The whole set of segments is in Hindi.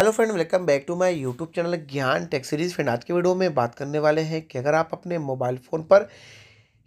hello friend welcome back to my YouTube channel Gyan tech series friend आज के वीडियो में बात करने वाले हैं कि अगर आप अपने मोबाइल फ़ोन पर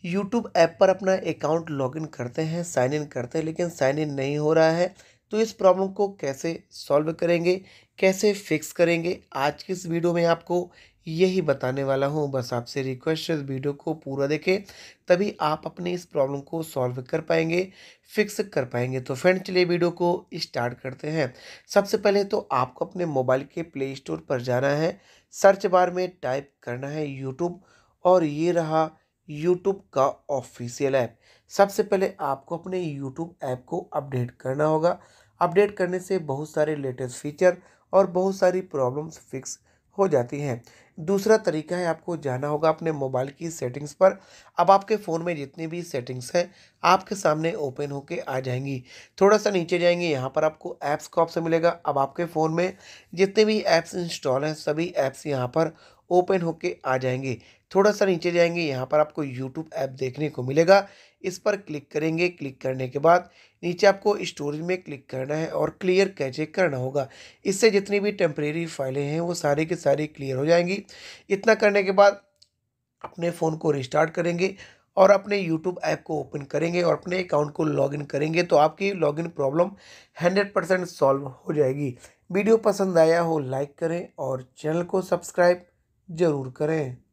यूट्यूब ऐप पर अपना अकाउंट लॉगिन करते हैं साइन इन करते हैं लेकिन साइन इन नहीं हो रहा है तो इस प्रॉब्लम को कैसे सॉल्व करेंगे कैसे फिक्स करेंगे आज की इस वीडियो में आपको यही बताने वाला हूँ बस आपसे रिक्वेस्ट है वीडियो को पूरा देखें तभी आप अपने इस प्रॉब्लम को सॉल्व कर पाएंगे फिक्स कर पाएंगे तो फ्रेंड चलिए वीडियो को स्टार्ट करते हैं सबसे पहले तो आपको अपने मोबाइल के प्ले स्टोर पर जाना है सर्च बार में टाइप करना है यूट्यूब और ये रहा यूट्यूब का ऑफिशियल ऐप सबसे पहले आपको अपने यूट्यूब ऐप को अपडेट करना होगा अपडेट करने से बहुत सारे लेटेस्ट फीचर और बहुत सारी प्रॉब्लम्स फिक्स हो जाती हैं दूसरा तरीका है आपको जाना होगा अपने मोबाइल की सेटिंग्स पर अब आपके फ़ोन में जितनी भी सेटिंग्स हैं आपके सामने ओपन होके आ जाएंगी थोड़ा सा नीचे जाएंगे यहाँ पर आपको ऐप्स का ऑप्शन मिलेगा अब आपके फ़ोन में जितने भी ऐप्स इंस्टॉल हैं सभी ऐप्स यहाँ पर ओपन होके आ जाएंगे थोड़ा सा नीचे जाएंगे यहाँ पर आपको यूट्यूब ऐप देखने को मिलेगा इस पर क्लिक करेंगे क्लिक करने के बाद नीचे आपको स्टोरेज में क्लिक करना है और क्लियर कैचे करना होगा इससे जितनी भी टेम्परेरी फाइलें हैं वो सारे के सारी क्लियर हो जाएंगी इतना करने के बाद अपने फ़ोन को रिस्टार्ट करेंगे और अपने YouTube ऐप को ओपन करेंगे और अपने अकाउंट को लॉगिन करेंगे तो आपकी लॉगिन प्रॉब्लम 100 परसेंट सॉल्व हो जाएगी वीडियो पसंद आया हो लाइक करें और चैनल को सब्सक्राइब ज़रूर करें